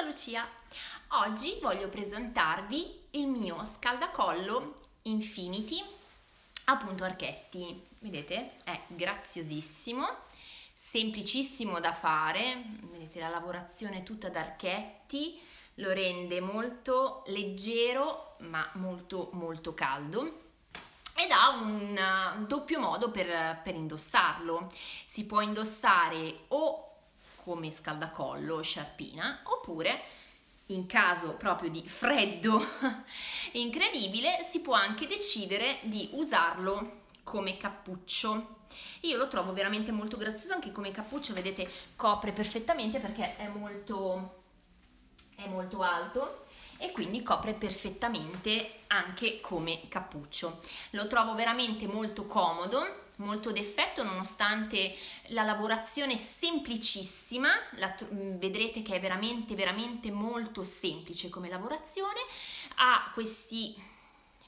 da Lucia. Oggi voglio presentarvi il mio scaldacollo Infinity a punto archetti. Vedete? È graziosissimo, semplicissimo da fare, vedete la lavorazione tutta ad archetti, lo rende molto leggero ma molto molto caldo ed ha un doppio modo per, per indossarlo. Si può indossare o come scaldacollo o sciarpina, oppure in caso proprio di freddo incredibile si può anche decidere di usarlo come cappuccio. Io lo trovo veramente molto grazioso anche come cappuccio, vedete copre perfettamente perché è molto, è molto alto e quindi copre perfettamente anche come cappuccio. Lo trovo veramente molto comodo molto d'effetto nonostante la lavorazione semplicissima, la, mm, vedrete che è veramente veramente molto semplice come lavorazione, ha questi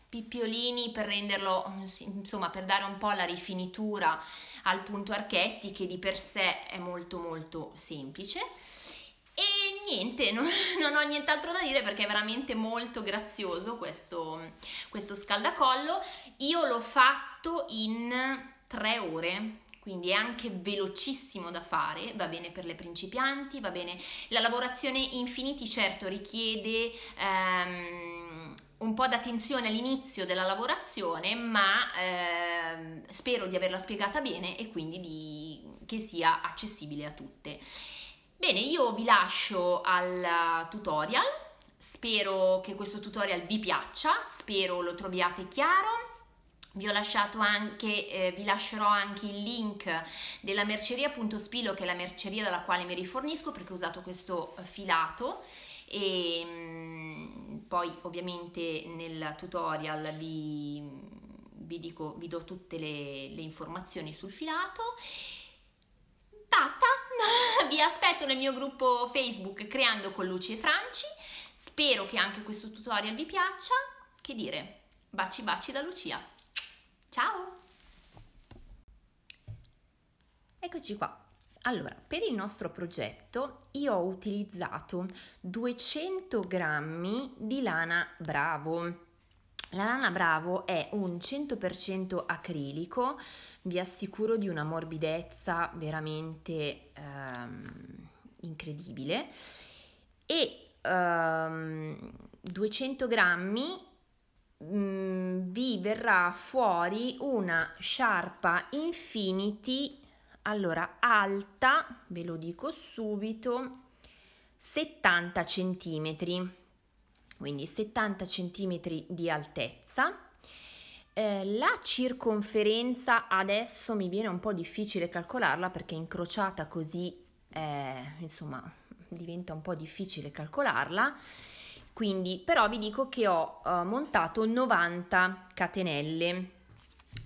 pippiolini per renderlo, insomma per dare un po' la rifinitura al punto archetti che di per sé è molto molto semplice e niente, non, non ho nient'altro da dire perché è veramente molto grazioso questo, questo scaldacollo. Io l'ho fatto in 3 ore, quindi è anche velocissimo da fare, va bene per le principianti, va bene. La lavorazione infiniti certo richiede ehm, un po' d'attenzione all'inizio della lavorazione, ma ehm, spero di averla spiegata bene e quindi di, che sia accessibile a tutte. Bene, io vi lascio al tutorial, spero che questo tutorial vi piaccia, spero lo troviate chiaro vi ho lasciato anche, eh, vi lascerò anche il link della merceria appunto Spilo che è la merceria dalla quale mi rifornisco perché ho usato questo eh, filato e mh, mm, poi ovviamente nel tutorial vi, vi, dico, vi do tutte le, le informazioni sul filato basta vi aspetto nel mio gruppo Facebook creando con Luci e Franci spero che anche questo tutorial vi piaccia che dire baci baci da Lucia Ciao! Eccoci qua. Allora, per il nostro progetto io ho utilizzato 200 grammi di lana Bravo. La lana Bravo è un 100% acrilico, vi assicuro di una morbidezza veramente ehm, incredibile e ehm, 200 grammi mh, mm, vi verrà fuori una sciarpa infinity allora alta ve lo dico subito 70 centimetri quindi 70 centimetri di altezza eh, la circonferenza adesso mi viene un po' difficile calcolarla perché incrociata così eh, insomma diventa un po' difficile calcolarla quindi però vi dico che ho uh, montato 90 catenelle.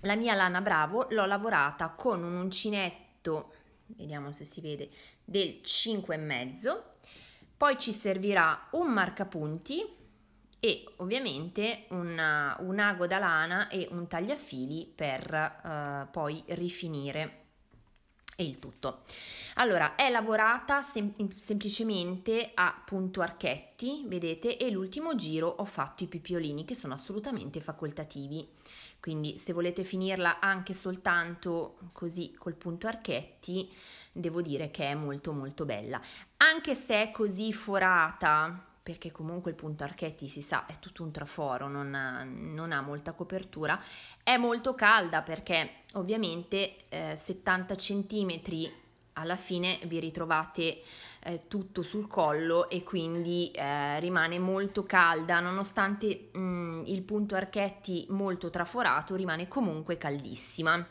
La mia lana Bravo l'ho lavorata con un uncinetto, vediamo se si vede, del 5 e mezzo Poi ci servirà un marcapunti e ovviamente una, un ago da lana e un tagliafili per uh, poi rifinire e il tutto. Allora, è lavorata sem semplicemente a punto archetti, vedete, e l'ultimo giro ho fatto i pipiolini che sono assolutamente facoltativi. Quindi se volete finirla anche soltanto così col punto archetti, devo dire che è molto molto bella. Anche se è così forata, perché comunque il punto archetti si sa è tutto un traforo, non ha, non ha molta copertura, è molto calda perché ovviamente eh, 70 cm alla fine vi ritrovate eh, tutto sul collo e quindi eh, rimane molto calda nonostante mh, mm, il punto archetti molto traforato rimane comunque caldissima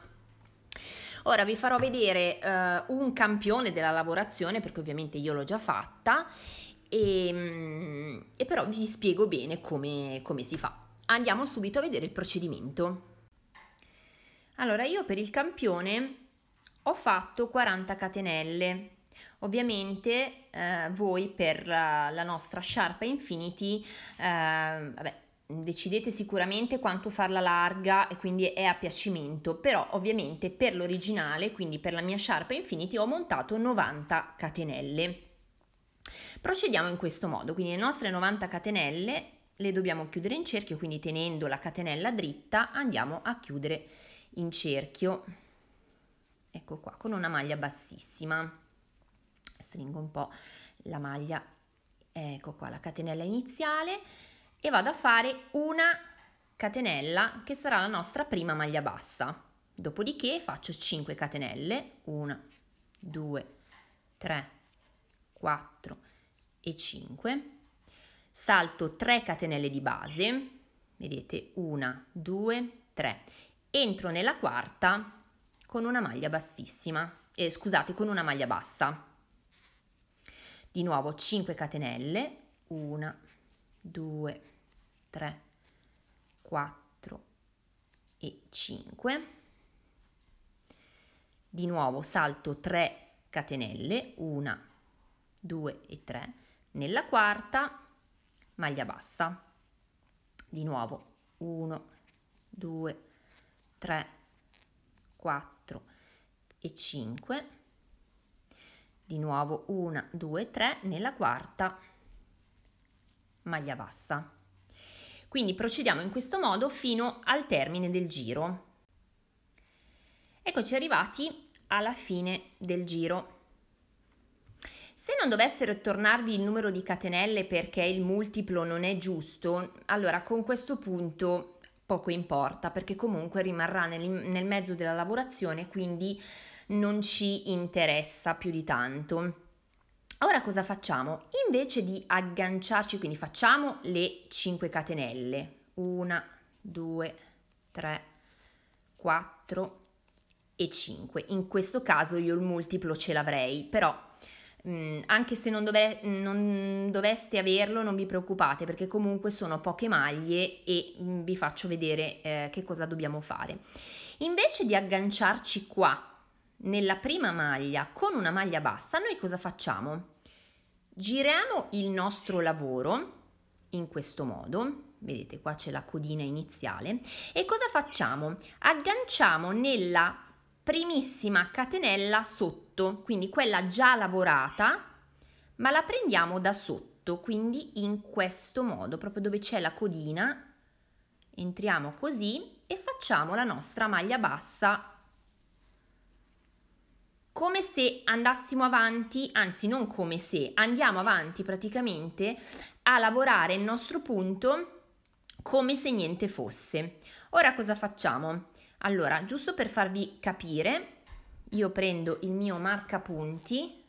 ora vi farò vedere eh, un campione della lavorazione perché ovviamente io l'ho già fatta e, mh, mm, e, però vi spiego bene come, come si fa andiamo subito a vedere il procedimento allora, io per il campione ho fatto 40 catenelle. Ovviamente eh, voi per la, la, nostra sciarpa infinity, eh, vabbè, decidete sicuramente quanto farla larga e quindi è a piacimento, però ovviamente per l'originale, quindi per la mia sciarpa infinity, ho montato 90 catenelle. Procediamo in questo modo, quindi le nostre 90 catenelle le dobbiamo chiudere in cerchio, quindi tenendo la catenella dritta andiamo a chiudere in cerchio, ecco qua, con una maglia bassissima. Stringo un po' la maglia, ecco qua la catenella iniziale e vado a fare una catenella che sarà la nostra prima maglia bassa. Dopodiché faccio 5 catenelle, 1, 2, 3, 4 e 5. Salto 3 catenelle di base, vedete 1, 2, 3 entro nella quarta con una maglia bassissima, eh, scusate, con una maglia bassa. Di nuovo 5 catenelle, 1, 2, 3, 4 e 5. Di nuovo salto 3 catenelle, 1, 2 e 3. Nella quarta maglia bassa, di nuovo 1, 2, 3. 3, 4 e 5, di nuovo 1, 2, 3 nella quarta maglia bassa. Quindi procediamo in questo modo fino al termine del giro. Eccoci arrivati alla fine del giro. Se non dovessero tornarvi il numero di catenelle perché il multiplo non è giusto, allora con questo punto poco importa perché comunque rimarrà nel, nel mezzo della lavorazione, quindi non ci interessa più di tanto. Ora cosa facciamo? Invece di agganciarci, quindi facciamo le 5 catenelle. 1, 2, 3, 4 e 5. In questo caso io il multiplo ce l'avrei, però Mm, anche se non, dove, non, doveste averlo non vi preoccupate perché comunque sono poche maglie e mm, vi faccio vedere eh, che cosa dobbiamo fare invece di agganciarci qua nella prima maglia con una maglia bassa noi cosa facciamo giriamo il nostro lavoro in questo modo vedete qua c'è la codina iniziale e cosa facciamo agganciamo nella primissima catenella sotto, quindi quella già lavorata, ma la prendiamo da sotto, quindi in questo modo, proprio dove c'è la codina, entriamo così e facciamo la nostra maglia bassa come se andassimo avanti, anzi non come se, andiamo avanti praticamente a lavorare il nostro punto come se niente fosse. Ora cosa facciamo? Allora, giusto per farvi capire, io prendo il mio marca punti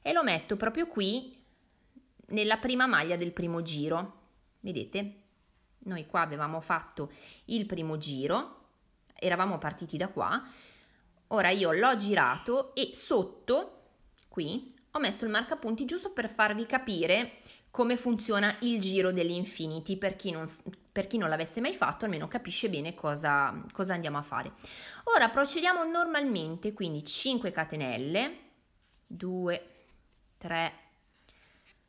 e lo metto proprio qui nella prima maglia del primo giro. Vedete? Noi qua avevamo fatto il primo giro, eravamo partiti da qua, ora io l'ho girato e sotto, qui, ho messo il marca punti giusto per farvi capire come funziona il giro dell'infinity per chi non, per chi non l'avesse mai fatto almeno capisce bene cosa, cosa andiamo a fare. Ora procediamo normalmente, quindi 5 catenelle, 2, 3,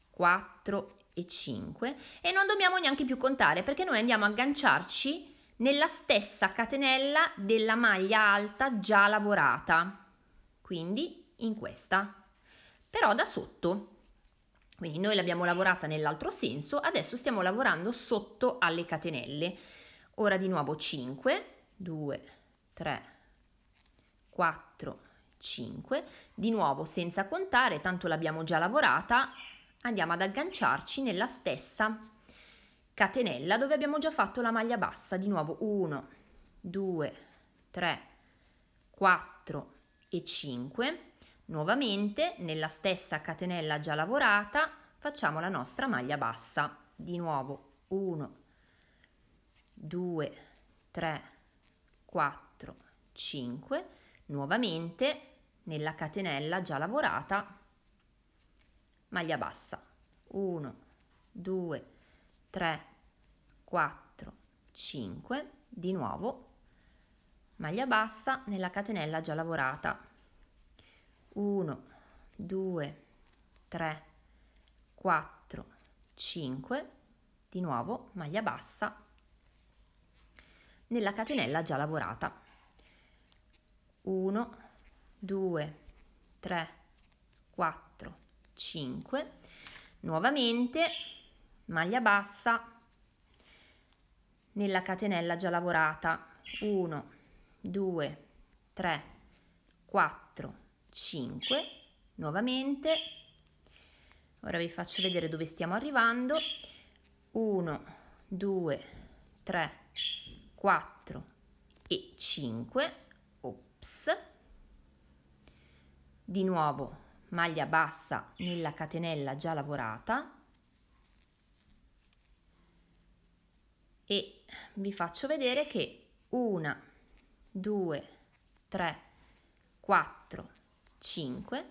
4 e 5 e non dobbiamo neanche più contare perché noi andiamo a agganciarci nella stessa catenella della maglia alta già lavorata, quindi in questa, però da sotto quindi noi l'abbiamo lavorata nell'altro senso, adesso stiamo lavorando sotto alle catenelle. Ora di nuovo 5, 2, 3, 4, 5. Di nuovo senza contare, tanto l'abbiamo già lavorata, andiamo ad agganciarci nella stessa catenella dove abbiamo già fatto la maglia bassa. Di nuovo 1, 2, 3, 4 e 5 Nuovamente nella stessa catenella già lavorata facciamo la nostra maglia bassa. Di nuovo 1, 2, 3, 4, 5. Nuovamente nella catenella già lavorata maglia bassa. 1, 2, 3, 4, 5. Di nuovo maglia bassa nella catenella già lavorata 1, 2, 3, 4, 5, di nuovo maglia bassa nella catenella già lavorata. 1, 2, 3, 4, 5, nuovamente maglia bassa nella catenella già lavorata 1, 2, 3, 4, 5 nuovamente ora vi faccio vedere dove stiamo arrivando 1 2 3 4 e 5 ops di nuovo maglia bassa nella catenella già lavorata e vi faccio vedere che 1 2 3 4 5,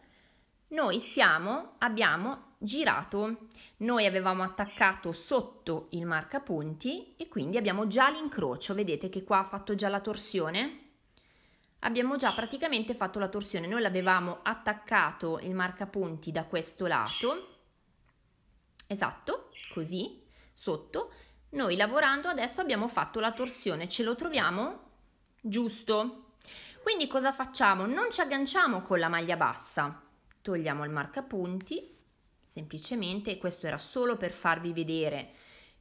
noi siamo, abbiamo girato, noi avevamo attaccato sotto il marcapunti e quindi abbiamo già l'incrocio, vedete che qua ha fatto già la torsione? Abbiamo già praticamente fatto la torsione, noi l'avevamo attaccato il marcapunti da questo lato, esatto, così, sotto, noi lavorando adesso abbiamo fatto la torsione, ce lo troviamo giusto, quindi cosa facciamo? Non ci agganciamo con la maglia bassa, togliamo il marcapunti, semplicemente, questo era solo per farvi vedere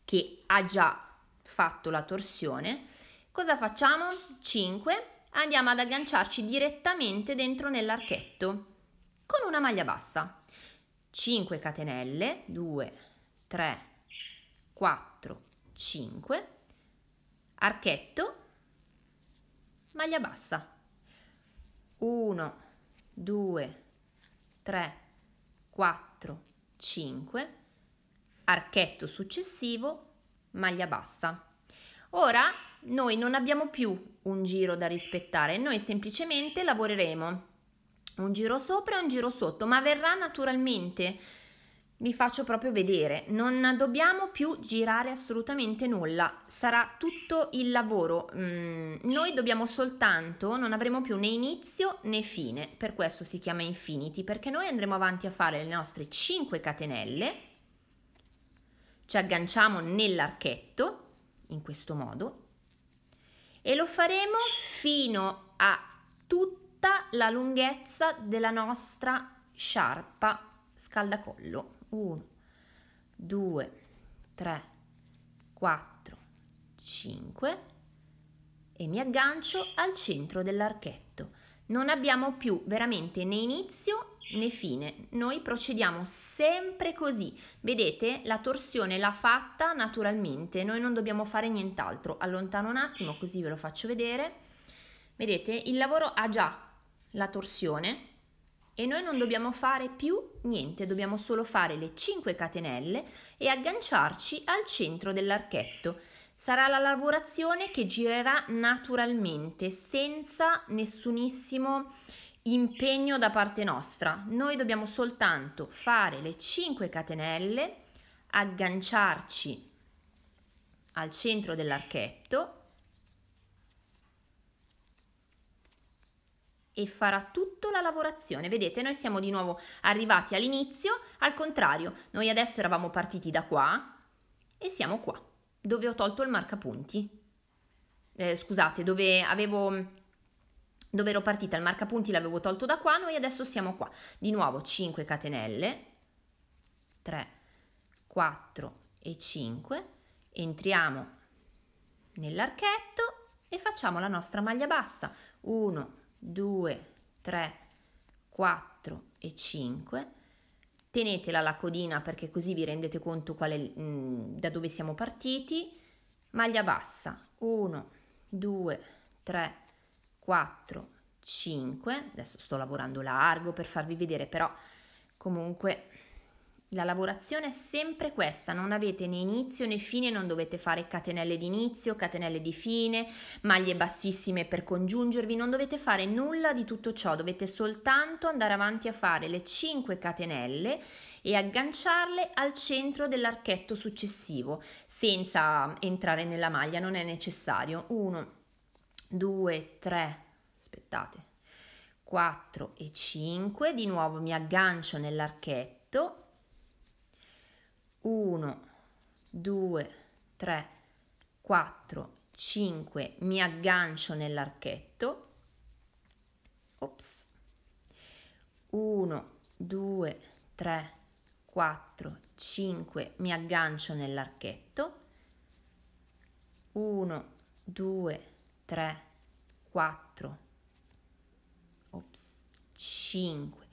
che ha già fatto la torsione. Cosa facciamo? 5, andiamo ad agganciarci direttamente dentro nell'archetto con una maglia bassa. 5 catenelle, 2, 3, 4, 5, archetto, maglia bassa. 1, 2, 3, 4, 5, archetto successivo, maglia bassa. Ora noi non abbiamo più un giro da rispettare, noi semplicemente lavoreremo un giro sopra e un giro sotto, ma verrà naturalmente vi faccio proprio vedere, non dobbiamo più girare assolutamente nulla, sarà tutto il lavoro, mm, noi dobbiamo soltanto, non avremo più né inizio né fine, per questo si chiama infinity, perché noi andremo avanti a fare le nostre 5 catenelle, ci agganciamo nell'archetto, in questo modo, e lo faremo fino a tutta la lunghezza della nostra sciarpa scaldacollo. 1, 2, 3, 4, 5 e mi aggancio al centro dell'archetto. Non abbiamo più veramente né inizio né fine, noi procediamo sempre così. Vedete, la torsione l'ha fatta naturalmente, noi non dobbiamo fare nient'altro. Allontano un attimo così ve lo faccio vedere. Vedete, il lavoro ha già la torsione, e noi non dobbiamo fare più niente, dobbiamo solo fare le 5 catenelle e agganciarci al centro dell'archetto. Sarà la lavorazione che girerà naturalmente, senza nessunissimo impegno da parte nostra. Noi dobbiamo soltanto fare le 5 catenelle, agganciarci al centro dell'archetto e farà tutta la lavorazione. Vedete, noi siamo di nuovo arrivati all'inizio, al contrario, noi adesso eravamo partiti da qua e siamo qua, dove ho tolto il marcapunti. Eh, scusate, dove avevo dove ero partita il marcapunti l'avevo tolto da qua, noi adesso siamo qua. Di nuovo 5 catenelle, 3, 4 e 5, entriamo nell'archetto e facciamo la nostra maglia bassa. 1, 2, 3, 4 e 5. Tenetela la codina perché così vi rendete conto quale, mh, mm, da dove siamo partiti. Maglia bassa 1, 2, 3, 4, 5. Adesso sto lavorando largo per farvi vedere, però comunque la lavorazione è sempre questa, non avete né inizio né fine, non dovete fare catenelle di inizio, catenelle di fine, maglie bassissime per congiungervi, non dovete fare nulla di tutto ciò, dovete soltanto andare avanti a fare le 5 catenelle e agganciarle al centro dell'archetto successivo senza entrare nella maglia, non è necessario. 1, 2, 3, aspettate, 4 e 5, di nuovo mi aggancio nell'archetto 1, 2, 3, 4, 5, mi aggancio nell'archetto, ops, 1, 2, 3, 4, 5, mi aggancio nell'archetto, 1, 2, 3, 4, ops, 5,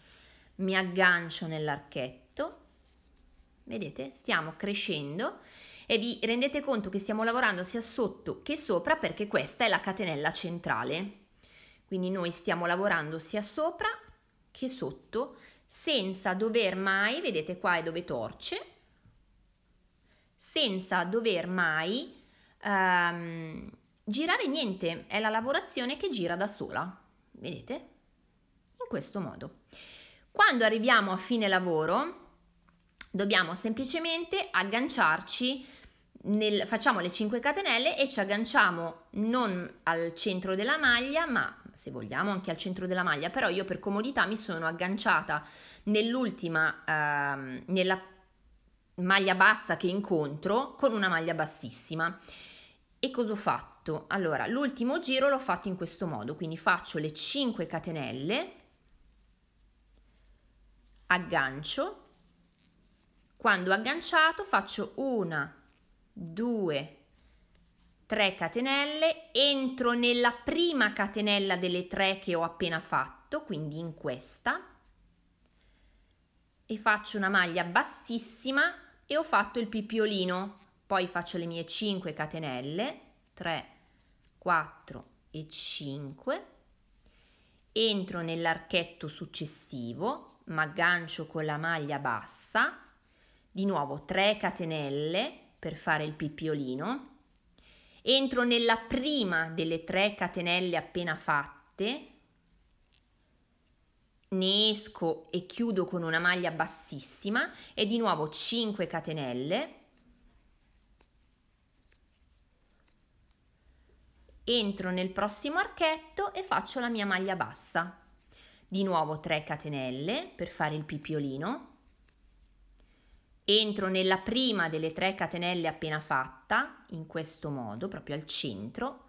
mi aggancio nell'archetto, Vedete? Stiamo crescendo e vi rendete conto che stiamo lavorando sia sotto che sopra perché questa è la catenella centrale. Quindi noi stiamo lavorando sia sopra che sotto senza dover mai, vedete qua è dove torce, senza dover mai ehm, girare niente, è la lavorazione che gira da sola, vedete? In questo modo. Quando arriviamo a fine lavoro dobbiamo semplicemente agganciarci, nel, facciamo le 5 catenelle e ci agganciamo non al centro della maglia, ma se vogliamo anche al centro della maglia, però io per comodità mi sono agganciata nell'ultima, ehm, nella maglia bassa che incontro con una maglia bassissima. E cosa ho fatto? Allora, l'ultimo giro l'ho fatto in questo modo, quindi faccio le 5 catenelle, aggancio quando agganciato faccio una, due, tre catenelle, entro nella prima catenella delle tre che ho appena fatto, quindi in questa, e faccio una maglia bassissima e ho fatto il pippiolino. Poi faccio le mie 5 catenelle, 3, 4 e 5, entro nell'archetto successivo, ma aggancio con la maglia bassa, di nuovo 3 catenelle per fare il pippiolino, entro nella prima delle 3 catenelle appena fatte, ne esco e chiudo con una maglia bassissima e di nuovo 5 catenelle, entro nel prossimo archetto e faccio la mia maglia bassa. Di nuovo 3 catenelle per fare il pippiolino Entro nella prima delle tre catenelle appena fatta, in questo modo, proprio al centro,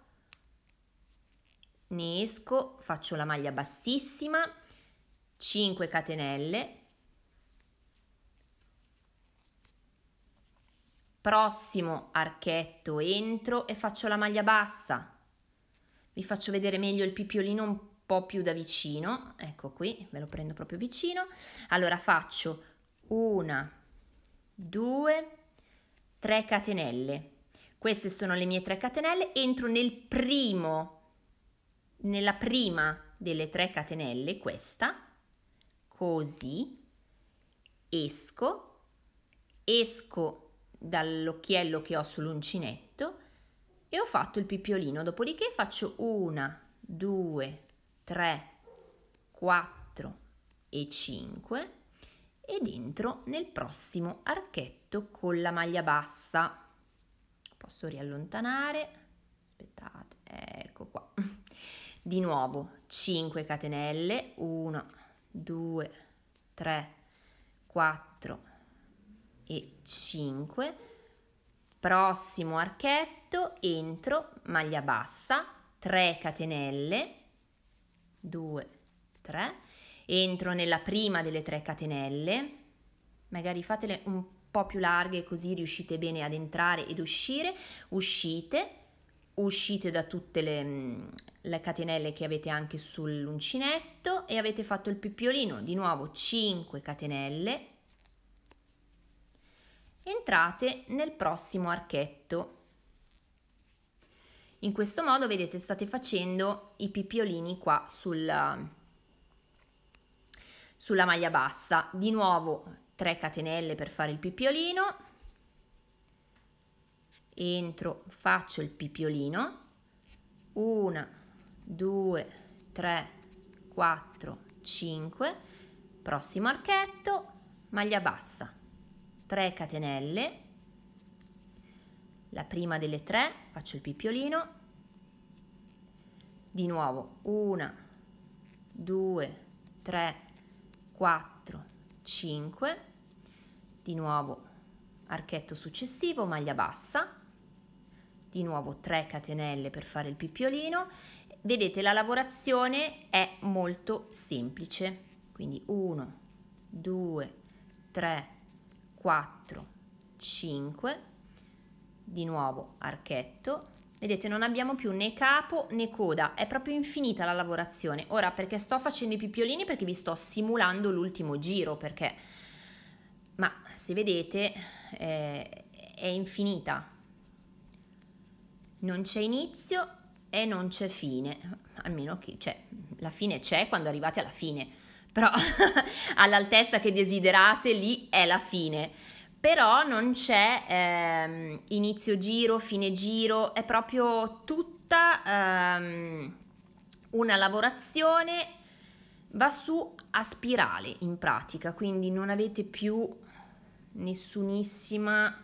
ne esco, faccio la maglia bassissima, 5 catenelle, prossimo archetto entro e faccio la maglia bassa. Vi faccio vedere meglio il pipiolino un po' più da vicino, ecco qui, ve lo prendo proprio vicino. Allora faccio una 2, 3 catenelle. Queste sono le mie 3 catenelle, entro nel primo, nella prima delle 3 catenelle, questa, così, esco, esco dall'occhiello che ho sull'uncinetto e ho fatto il pippiolino, dopodiché faccio una, 2, 3, 4 e 5 ed entro nel prossimo archetto con la maglia bassa. Posso riallontanare, aspettate, ecco qua. Di nuovo 5 catenelle, 1, 2, 3, 4 e 5. Prossimo archetto, entro, maglia bassa, 3 catenelle, 2, 3 entro nella prima delle tre catenelle, magari fatele un po' più larghe così riuscite bene ad entrare ed uscire, uscite, uscite da tutte le, mm, le catenelle che avete anche sull'uncinetto e avete fatto il pippiolino, di nuovo 5 catenelle, entrate nel prossimo archetto. In questo modo, vedete, state facendo i pippiolini qua sul, sulla maglia bassa, di nuovo 3 catenelle per fare il pippiolino, entro, faccio il pippiolino, 1, 2, 3, 4, 5, prossimo archetto, maglia bassa, 3 catenelle, la prima delle tre faccio il pippiolino, di nuovo 1, 2, 3, 4, 5, di nuovo archetto successivo, maglia bassa, di nuovo 3 catenelle per fare il pippiolino. Vedete la lavorazione è molto semplice, quindi 1, 2, 3, 4, 5, di nuovo archetto, Vedete, non abbiamo più né capo né coda, è proprio infinita la lavorazione. Ora, perché sto facendo i pippiolini? Perché vi sto simulando l'ultimo giro, perché... Ma se vedete, eh, è infinita. Non c'è inizio e non c'è fine. Almeno che, cioè, la fine c'è quando arrivate alla fine. Però all'altezza che desiderate, lì è la fine però non c'è ehm, inizio giro, fine giro, è proprio tutta ehm, una lavorazione, va su a spirale in pratica, quindi non avete più nessunissima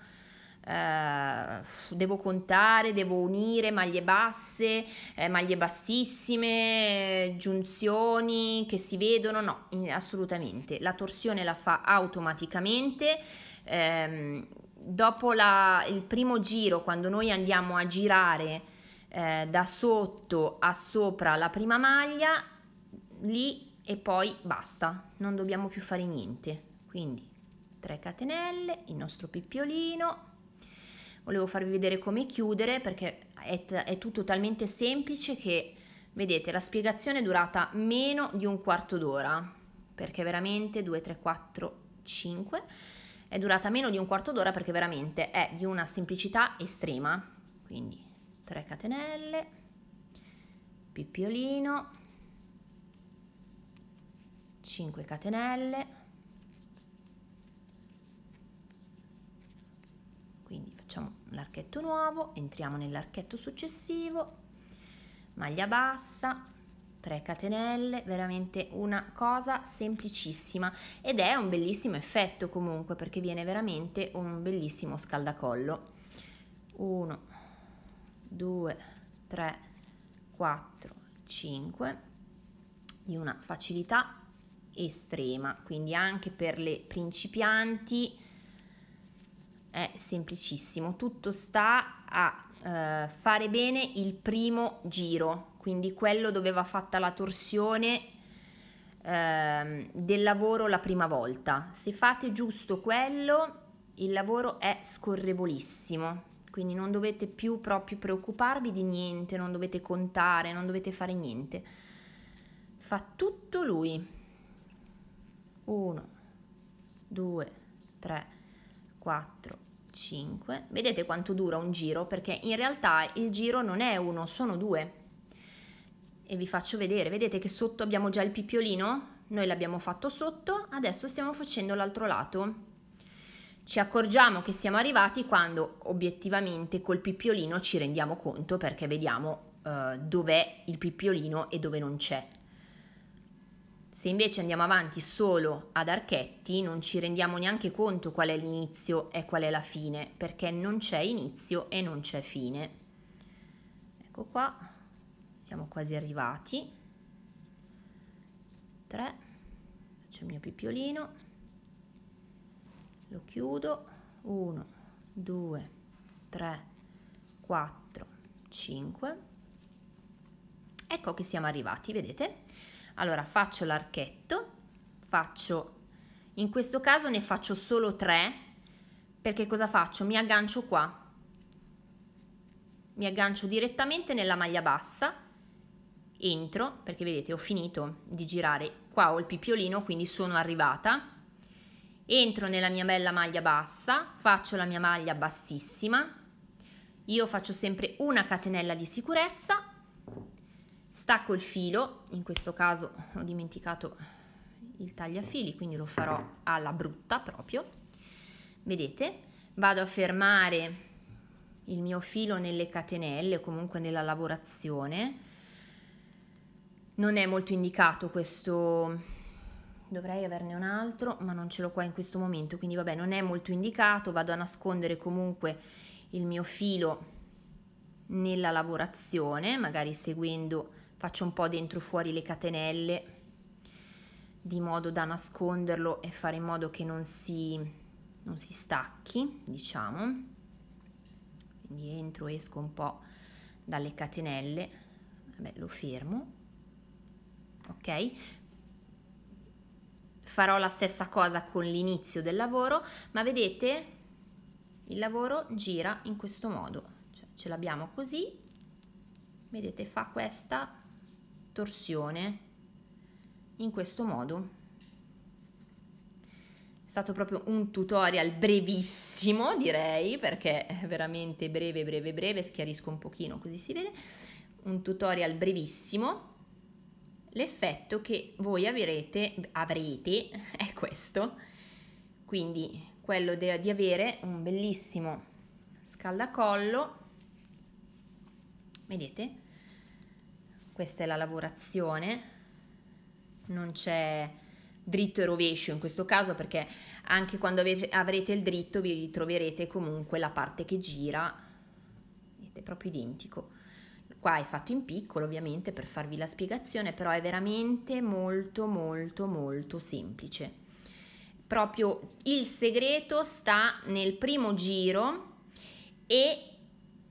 eh, devo contare, devo unire maglie basse, eh, maglie bassissime, giunzioni che si vedono, no, assolutamente. La torsione la fa automaticamente. Ehm, dopo la, il primo giro, quando noi andiamo a girare eh, da sotto a sopra la prima maglia, lì e poi basta, non dobbiamo più fare niente. Quindi 3 catenelle, il nostro pippiolino, volevo farvi vedere come chiudere perché è, è tutto talmente semplice che vedete la spiegazione è durata meno di un quarto d'ora perché veramente 2, 3, 4, 5 è durata meno di un quarto d'ora perché veramente è di una semplicità estrema quindi 3 catenelle pippiolino 5 catenelle facciamo l'archetto nuovo entriamo nell'archetto successivo maglia bassa 3 catenelle, veramente una cosa semplicissima ed è un bellissimo effetto comunque perché viene veramente un bellissimo scaldacollo. 1, 2, 3, 4, 5 di una facilità estrema, quindi anche per le principianti è semplicissimo, tutto sta a eh, fare bene il primo giro, quindi quello dove va fatta la torsione eh, del lavoro la prima volta. Se fate giusto quello, il lavoro è scorrevolissimo, quindi non dovete più proprio preoccuparvi di niente, non dovete contare, non dovete fare niente. Fa tutto lui. 1, 2, 3, 4, 5, vedete quanto dura un giro perché in realtà il giro non è uno, sono due. E vi faccio vedere, vedete che sotto abbiamo già il pippiolino? Noi l'abbiamo fatto sotto, adesso stiamo facendo l'altro lato. Ci accorgiamo che siamo arrivati quando obiettivamente col pippiolino ci rendiamo conto perché vediamo eh, dov'è il pippiolino e dove non c'è. Se invece andiamo avanti solo ad archetti non ci rendiamo neanche conto qual è l'inizio e qual è la fine, perché non c'è inizio e non c'è fine. Ecco qua, siamo quasi arrivati. 3, faccio il mio pippiolino, lo chiudo, 1, 2, 3, 4, 5. Ecco che siamo arrivati, vedete? Allora faccio l'archetto, faccio in questo caso ne faccio solo 3 perché cosa faccio? Mi aggancio qua. Mi aggancio direttamente nella maglia bassa, entro perché vedete ho finito di girare, qua ho il pipiolino quindi sono arrivata. Entro nella mia bella maglia bassa, faccio la mia maglia bassissima, io faccio sempre una catenella di sicurezza stacco il filo, in questo caso ho dimenticato il tagliafili, quindi lo farò alla brutta proprio, vedete, vado a fermare il mio filo nelle catenelle, comunque nella lavorazione, non è molto indicato questo dovrei averne un altro ma non ce l'ho qua in questo momento quindi vabbè non è molto indicato vado a nascondere comunque il mio filo nella lavorazione magari seguendo faccio un po' dentro fuori le catenelle di modo da nasconderlo e fare in modo che non si, non si stacchi diciamo quindi entro esco un po' dalle catenelle Vabbè, lo fermo ok farò la stessa cosa con l'inizio del lavoro ma vedete il lavoro gira in questo modo cioè, ce l'abbiamo così vedete fa questa torsione in questo modo. È stato proprio un tutorial brevissimo, direi, perché è veramente breve, breve, breve, schiarisco un pochino così si vede, un tutorial brevissimo. L'effetto che voi avrete, avrete è questo, quindi quello de, di avere un bellissimo scaldacollo, vedete? questa è la lavorazione, non c'è dritto e rovescio in questo caso perché anche quando avrete il dritto vi ritroverete comunque la parte che gira, è proprio identico. Qua è fatto in piccolo ovviamente per farvi la spiegazione, però è veramente molto molto molto semplice. Proprio il segreto sta nel primo giro e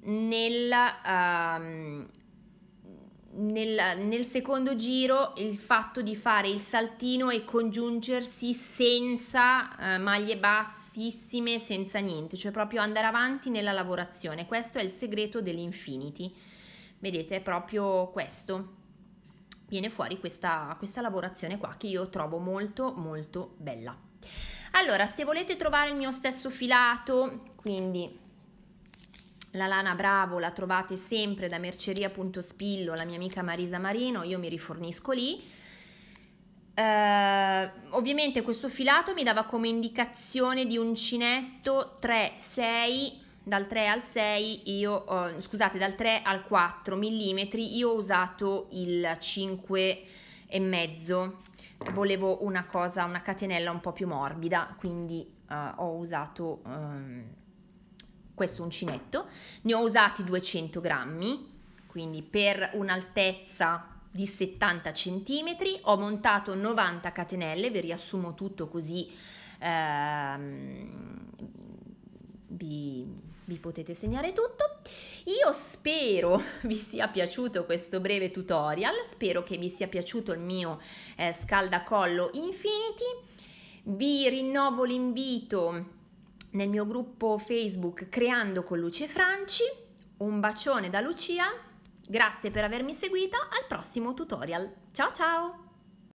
nel... Um, nel, nel, secondo giro il fatto di fare il saltino e congiungersi senza eh, maglie bassissime, senza niente, cioè proprio andare avanti nella lavorazione. Questo è il segreto dell'infinity. Vedete, è proprio questo. Viene fuori questa, questa lavorazione qua che io trovo molto molto bella. Allora, se volete trovare il mio stesso filato, quindi la lana Bravo la trovate sempre da merceria.spillo, la mia amica Marisa Marino, io mi rifornisco lì. Eh, ovviamente questo filato mi dava come indicazione di uncinetto 3, 6, dal 3 al 6 io, eh, scusate, dal 3 al 4 mm, io ho usato il 5 e mezzo, volevo una cosa, una catenella un po' più morbida, quindi eh, ho usato... Ehm, questo uncinetto, ne ho usati 200 grammi, quindi per un'altezza di 70 cm, ho montato 90 catenelle, vi riassumo tutto così ehm, vi, vi potete segnare tutto. Io spero vi sia piaciuto questo breve tutorial, spero che vi sia piaciuto il mio eh, scaldacollo Infinity, vi rinnovo l'invito nel mio gruppo Facebook Creando con Luce Franci. Un bacione da Lucia, grazie per avermi seguita, al prossimo tutorial. Ciao ciao!